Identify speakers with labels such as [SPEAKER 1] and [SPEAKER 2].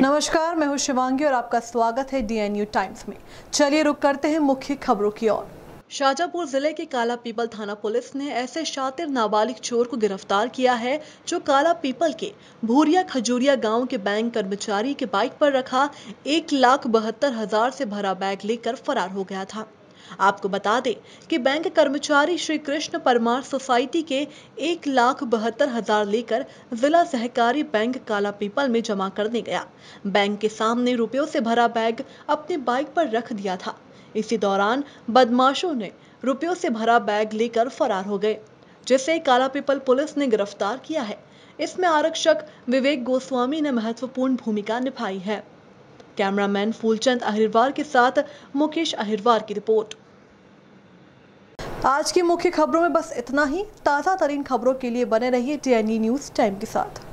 [SPEAKER 1] नमस्कार मैं हूं शिवांगी और आपका स्वागत है डीएनयू टाइम्स में चलिए रुक करते हैं मुख्य खबरों की ओर शाजापुर जिले के काला पीपल थाना पुलिस ने ऐसे शातिर नाबालिग चोर को गिरफ्तार किया है जो काला पीपल के भूरिया खजूरिया गांव के बैंक कर्मचारी के बाइक पर रखा एक लाख बहत्तर हजार से भरा बैग लेकर फरार हो गया था आपको बता दें कि बैंक कर्मचारी श्री कृष्ण परमार सोसाइटी के एक लाख बहत्तर हजार लेकर जिला सहकारी बैंक काला पीपल में जमा करने गया बैंक के सामने रुपयों से भरा बैग अपनी बाइक पर रख दिया था इसी दौरान बदमाशों ने रुपयों से भरा बैग लेकर फरार हो गए जिसे काला पीपल पुलिस ने गिरफ्तार किया है इसमें आरक्षक विवेक गोस्वामी ने महत्वपूर्ण भूमिका निभाई है कैमरामैन फूलचंद अहिरवार के साथ मुकेश अहिरवार की रिपोर्ट आज की मुख्य खबरों में बस इतना ही ताज़ा तरीन खबरों के लिए बने रहिए डी न्यूज़ टाइम के साथ